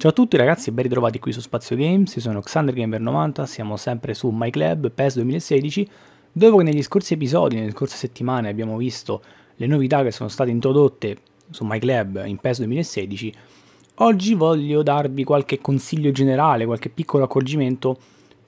Ciao a tutti ragazzi e ben ritrovati qui su Spazio Games, io sono XanderGamer90, siamo sempre su MyClub PES 2016, dopo che negli scorsi episodi, nelle scorse settimane abbiamo visto le novità che sono state introdotte su MyClub in PES 2016, oggi voglio darvi qualche consiglio generale, qualche piccolo accorgimento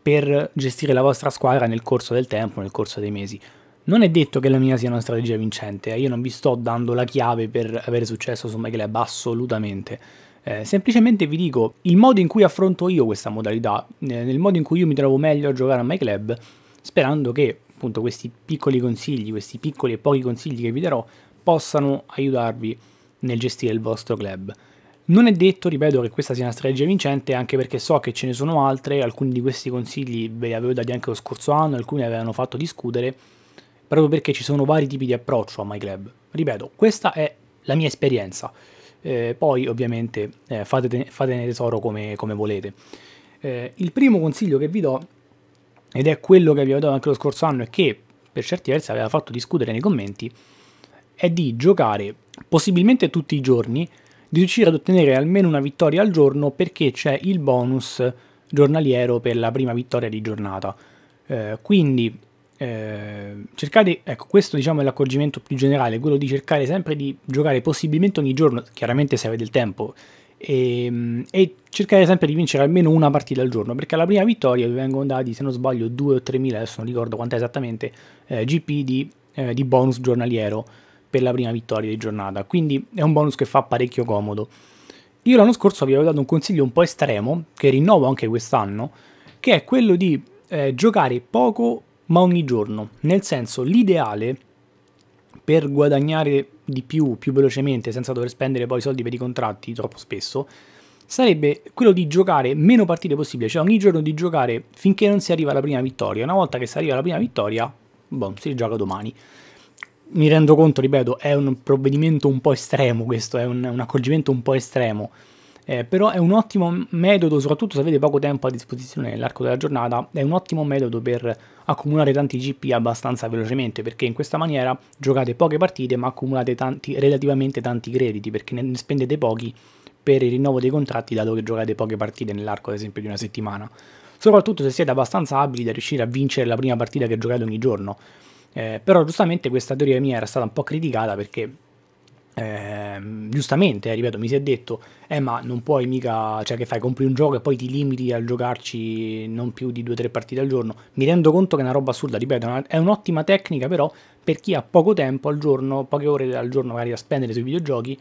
per gestire la vostra squadra nel corso del tempo, nel corso dei mesi. Non è detto che la mia sia una strategia vincente, eh. io non vi sto dando la chiave per avere successo su MyClub, assolutamente eh, semplicemente vi dico il modo in cui affronto io questa modalità, eh, nel modo in cui io mi trovo meglio a giocare a MyClub, sperando che appunto questi piccoli consigli, questi piccoli e pochi consigli che vi darò, possano aiutarvi nel gestire il vostro club. Non è detto, ripeto, che questa sia una strategia vincente, anche perché so che ce ne sono altre, alcuni di questi consigli ve li avevo dati anche lo scorso anno, alcuni avevano fatto discutere, proprio perché ci sono vari tipi di approccio a MyClub. Ripeto, questa è la mia esperienza eh, poi ovviamente eh, fatene, fatene, tesoro come, come volete. Eh, il primo consiglio che vi do, ed è quello che vi avevo dato anche lo scorso anno e che per certi versi aveva fatto discutere nei commenti, è di giocare possibilmente tutti i giorni, di riuscire ad ottenere almeno una vittoria al giorno perché c'è il bonus giornaliero per la prima vittoria di giornata. Eh, quindi Ehm, cercate, ecco, questo diciamo è l'accorgimento più generale, quello di cercare sempre di giocare possibilmente ogni giorno, chiaramente se avete il tempo, e, ehm, e, cercare sempre di vincere almeno una partita al giorno, perché alla prima vittoria vi vengono dati, se non sbaglio, 2 o 3 mila, adesso non ricordo quant'è esattamente, eh, GP di, eh, di bonus giornaliero per la prima vittoria di giornata, quindi è un bonus che fa parecchio comodo. Io l'anno scorso vi avevo dato un consiglio un po' estremo, che rinnovo anche quest'anno, che è quello di eh, giocare poco ma ogni giorno. Nel senso, l'ideale per guadagnare di più, più velocemente, senza dover spendere poi soldi per i contratti troppo spesso, sarebbe quello di giocare meno partite possibile, cioè ogni giorno di giocare finché non si arriva alla prima vittoria. Una volta che si arriva alla prima vittoria, boh, si gioca domani. Mi rendo conto, ripeto, è un provvedimento un po' estremo questo, è un, un accorgimento un po' estremo eh, però è un ottimo metodo, soprattutto se avete poco tempo a disposizione nell'arco della giornata, è un ottimo metodo per accumulare tanti GP abbastanza velocemente, perché in questa maniera giocate poche partite ma accumulate tanti, relativamente tanti crediti, perché ne spendete pochi per il rinnovo dei contratti dato che giocate poche partite nell'arco ad esempio di una settimana soprattutto se siete abbastanza abili da riuscire a vincere la prima partita che giocate ogni giorno. Eh, però giustamente questa teoria mia era stata un po' criticata perché eh, giustamente, eh, ripeto, mi si è detto, eh ma non puoi mica, cioè che fai, compri un gioco e poi ti limiti a giocarci non più di 2-3 partite al giorno. Mi rendo conto che è una roba assurda, ripeto, è un'ottima tecnica però per chi ha poco tempo al giorno, poche ore al giorno magari da spendere sui videogiochi,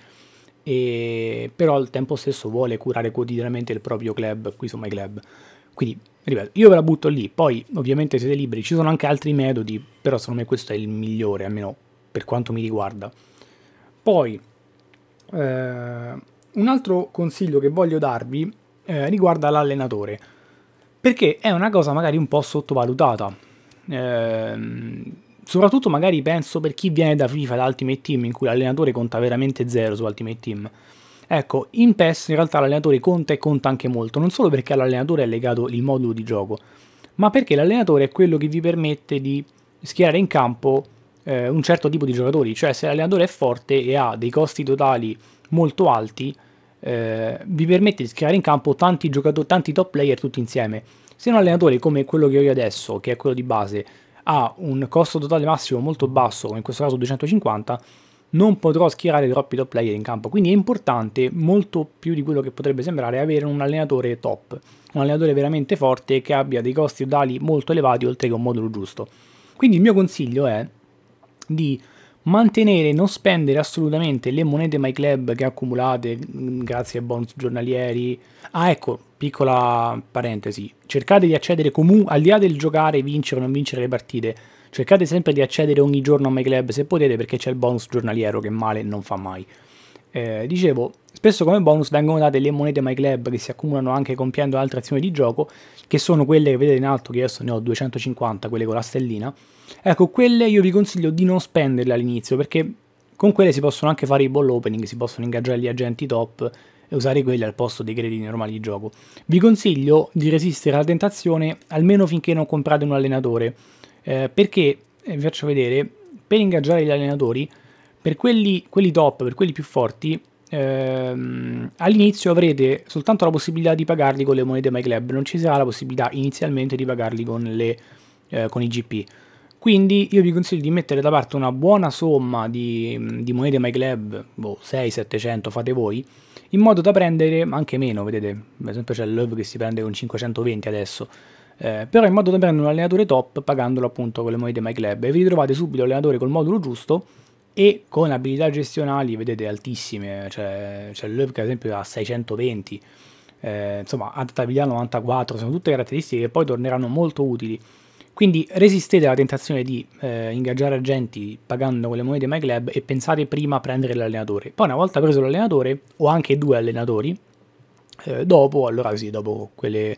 e però al tempo stesso vuole curare quotidianamente il proprio club, qui sono i club. Quindi, ripeto, io ve la butto lì, poi ovviamente siete liberi, ci sono anche altri metodi, però secondo me questo è il migliore, almeno per quanto mi riguarda. Poi, eh, un altro consiglio che voglio darvi eh, riguarda l'allenatore, perché è una cosa magari un po' sottovalutata. Eh, soprattutto magari penso per chi viene da FIFA, da Ultimate Team, in cui l'allenatore conta veramente zero su Ultimate Team. Ecco, in PES in realtà l'allenatore conta e conta anche molto, non solo perché all'allenatore è legato il modulo di gioco, ma perché l'allenatore è quello che vi permette di schierare in campo eh, un certo tipo di giocatori, cioè se l'allenatore è forte e ha dei costi totali molto alti, eh, vi permette di schierare in campo tanti, tanti top player tutti insieme. Se un allenatore come quello che ho io adesso, che è quello di base, ha un costo totale massimo molto basso, come in questo caso 250, non potrò schierare troppi top player in campo. Quindi è importante, molto più di quello che potrebbe sembrare, avere un allenatore top, un allenatore veramente forte che abbia dei costi totali molto elevati oltre che un modulo giusto. Quindi il mio consiglio è di mantenere e non spendere assolutamente le monete MyClub che accumulate mm, grazie ai bonus giornalieri. Ah, ecco, piccola parentesi, cercate di accedere comunque, al di là del giocare, vincere o non vincere le partite, cercate sempre di accedere ogni giorno a MyClub se potete perché c'è il bonus giornaliero che male non fa mai. Eh, dicevo, spesso come bonus vengono date le monete MyClub che si accumulano anche compiendo altre azioni di gioco, che sono quelle che vedete in alto, che adesso ne ho 250, quelle con la stellina. Ecco, quelle io vi consiglio di non spenderle all'inizio, perché con quelle si possono anche fare i ball opening, si possono ingaggiare gli agenti top e usare quelli al posto dei crediti normali di gioco. Vi consiglio di resistere alla tentazione almeno finché non comprate un allenatore, eh, perché, eh, vi faccio vedere, per ingaggiare gli allenatori per quelli, quelli top, per quelli più forti, ehm, all'inizio avrete soltanto la possibilità di pagarli con le monete MyClub, non ci sarà la possibilità inizialmente di pagarli con, le, eh, con i GP. Quindi io vi consiglio di mettere da parte una buona somma di, di monete MyClub, boh, 6-700 fate voi, in modo da prendere, anche meno, vedete, per esempio c'è il Love che si prende con 520 adesso, eh, però in modo da prendere un allenatore top pagandolo appunto con le monete MyClub e vi ritrovate subito l'allenatore col modulo giusto e con abilità gestionali vedete altissime, cioè, cioè lui per esempio ha 620, eh, insomma adattabilità 94, sono tutte caratteristiche che poi torneranno molto utili. Quindi resistete alla tentazione di eh, ingaggiare agenti pagando con le monete MyClub e pensate prima a prendere l'allenatore. Poi una volta preso l'allenatore, o anche due allenatori, eh, dopo, allora sì, dopo quelle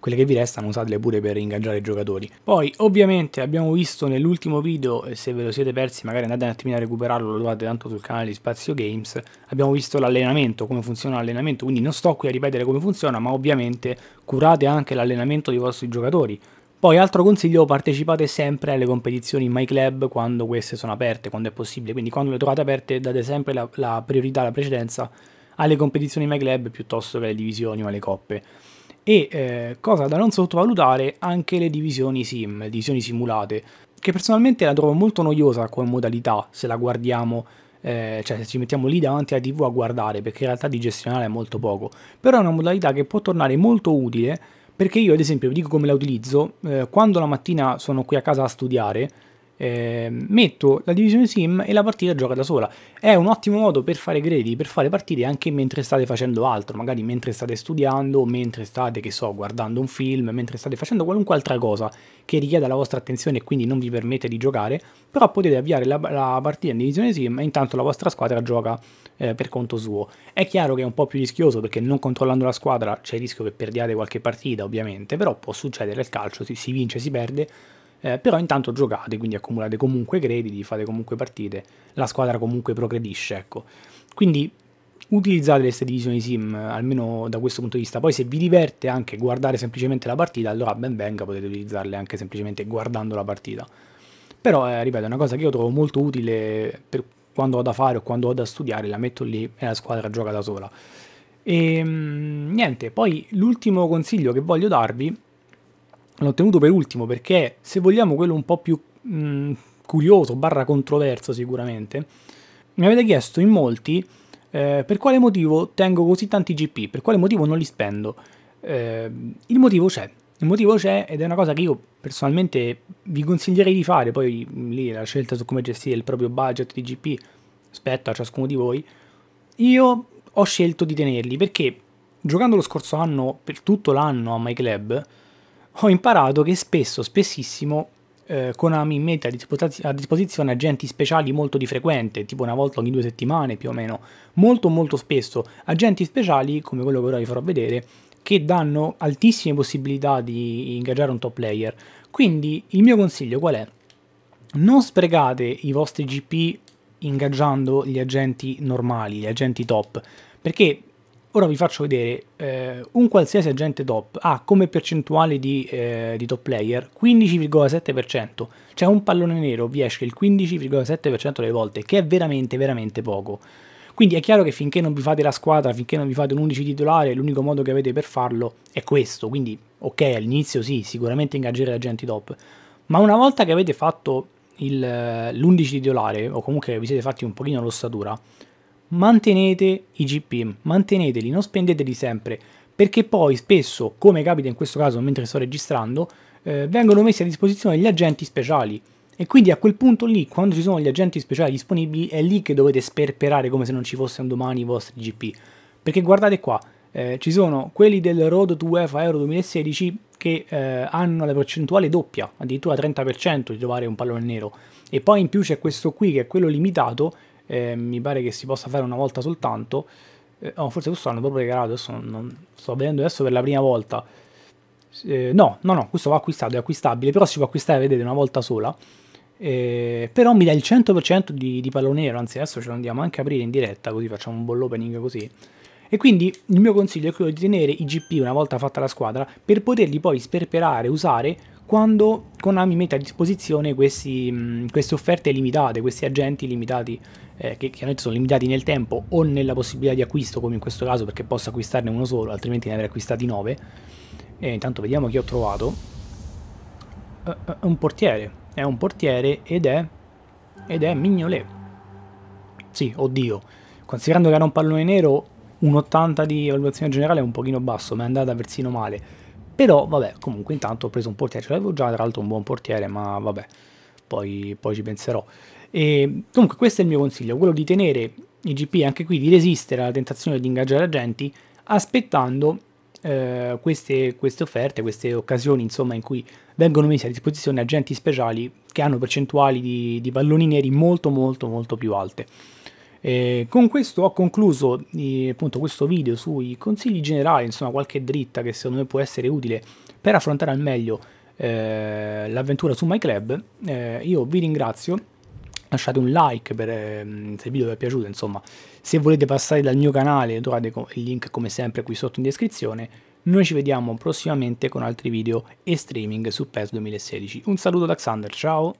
quelle che vi restano usatele pure per ingaggiare i giocatori. Poi ovviamente abbiamo visto nell'ultimo video, se ve lo siete persi magari andate un attimino a recuperarlo, lo trovate tanto sul canale di Spazio Games, abbiamo visto l'allenamento, come funziona l'allenamento, quindi non sto qui a ripetere come funziona, ma ovviamente curate anche l'allenamento dei vostri giocatori. Poi altro consiglio, partecipate sempre alle competizioni in MyClub quando queste sono aperte, quando è possibile, quindi quando le trovate aperte date sempre la, la priorità, la precedenza alle competizioni MyClub piuttosto che alle divisioni o alle coppe e eh, cosa da non sottovalutare anche le divisioni sim, le divisioni simulate, che personalmente la trovo molto noiosa come modalità se la guardiamo eh, cioè se ci mettiamo lì davanti alla tv a guardare, perché in realtà di gestionale è molto poco, però è una modalità che può tornare molto utile, perché io ad esempio vi dico come la utilizzo, eh, quando la mattina sono qui a casa a studiare, eh, metto la divisione sim e la partita gioca da sola. È un ottimo modo per fare gradi, per fare partite anche mentre state facendo altro, magari mentre state studiando, mentre state, che so, guardando un film, mentre state facendo qualunque altra cosa che richieda la vostra attenzione e quindi non vi permette di giocare, però potete avviare la, la partita in divisione sim e intanto la vostra squadra gioca eh, per conto suo. È chiaro che è un po' più rischioso perché non controllando la squadra c'è il rischio che perdiate qualche partita, ovviamente, però può succedere il calcio, si, si vince, si perde eh, però intanto giocate, quindi accumulate comunque crediti, fate comunque partite, la squadra comunque progredisce, ecco. Quindi utilizzate queste divisioni sim, almeno da questo punto di vista. Poi se vi diverte anche guardare semplicemente la partita, allora ben venga, potete utilizzarle anche semplicemente guardando la partita. Però, eh, ripeto, è una cosa che io trovo molto utile per quando ho da fare o quando ho da studiare, la metto lì e la squadra gioca da sola. E ehm, niente, poi l'ultimo consiglio che voglio darvi l'ho tenuto per ultimo perché se vogliamo quello un po' più mh, mm, curioso, barra controverso sicuramente, mi avete chiesto in molti eh, per quale motivo tengo così tanti GP, per quale motivo non li spendo. Eh, il motivo c'è, il motivo c'è ed è una cosa che io personalmente vi consiglierei di fare, poi mm, lì la scelta su come gestire il proprio budget di GP spetta a ciascuno di voi. Io ho scelto di tenerli perché giocando lo scorso anno, per tutto l'anno a MyClub, ho imparato che spesso, spessissimo, eh, Konami mette a, disposi- a, disposizione agenti speciali molto di frequente, tipo una volta ogni due settimane più o meno, molto molto spesso, agenti speciali, come quello che ora vi farò vedere, che danno altissime possibilità di ingaggiare un top player. Quindi il mio consiglio qual è? Non sprecate i vostri GP ingaggiando gli agenti normali, gli agenti top, perché Ora vi faccio vedere, eh, un qualsiasi agente top ha come percentuale di, eh, di top player 15,7%, cioè un pallone nero vi esce il 15,7% delle volte, che è veramente veramente poco. Quindi è chiaro che finché non vi fate la squadra, finché non vi fate un 11 titolare, l'unico modo che avete per farlo è questo. Quindi ok, all'inizio sì, sicuramente ingaggiare agenti top, ma una volta che avete fatto l'11 eh, titolare, o comunque vi siete fatti un pochino l'ossatura, mantenete i GP, manteneteli, non spendeteli sempre, perché poi spesso, come capita in questo caso mentre sto registrando, eh, vengono messi a disposizione gli agenti speciali. E quindi a quel punto lì, quando ci sono gli agenti speciali disponibili, è lì che dovete sperperare come se non ci fossero domani i vostri GP. Perché guardate qua, eh, ci sono quelli del Road to UEFA Euro 2016 che eh, hanno la percentuale doppia, addirittura 30% di trovare un pallone nero. E poi in più c'è questo qui che è quello limitato eh, mi pare che si possa fare una volta soltanto. Eh, oh, forse questo l'hanno proprio regalato, adesso non, sto vedendo adesso per la prima volta. Eh, no, no, no, questo va acquistato, è acquistabile, però si può acquistare, vedete, una volta sola. Eh, però mi dà il 100% di, di pallone nero, anzi adesso ce lo andiamo anche a aprire in diretta, così facciamo un ball opening così. E quindi il mio consiglio è quello di tenere i GP una volta fatta la squadra per poterli poi sperperare, usare quando Konami mette a disposizione questi, mh, queste offerte limitate, questi agenti limitati eh, che chiaramente sono limitati nel tempo o nella possibilità di acquisto, come in questo caso perché posso acquistarne uno solo, altrimenti ne avrei acquistati 9. E intanto vediamo chi ho trovato. È eh, eh, un portiere, è un portiere ed è, ed è Mignolet. Sì, oddio, considerando che era un pallone nero, un 80 di valutazione generale è un pochino basso, ma è andata persino male. Però vabbè, comunque intanto ho preso un portiere, ce l'avevo già tra l'altro un buon portiere, ma vabbè, poi, poi ci penserò. E, comunque questo è il mio consiglio, quello di tenere i GP anche qui, di resistere alla tentazione di ingaggiare agenti aspettando eh, queste, queste, offerte, queste occasioni insomma in cui vengono messi a disposizione agenti speciali che hanno percentuali di, di palloni neri molto molto molto più alte. Eh, con questo ho concluso eh, appunto questo video sui consigli generali, insomma qualche dritta che secondo me può essere utile per affrontare al meglio eh, l'avventura su MyClub. Eh, io vi ringrazio lasciate un like per, ehm, se il video vi è piaciuto, insomma, se volete passare dal mio canale trovate il link come sempre qui sotto in descrizione, noi ci vediamo prossimamente con altri video e streaming su PES 2016. Un saluto da Xander, ciao!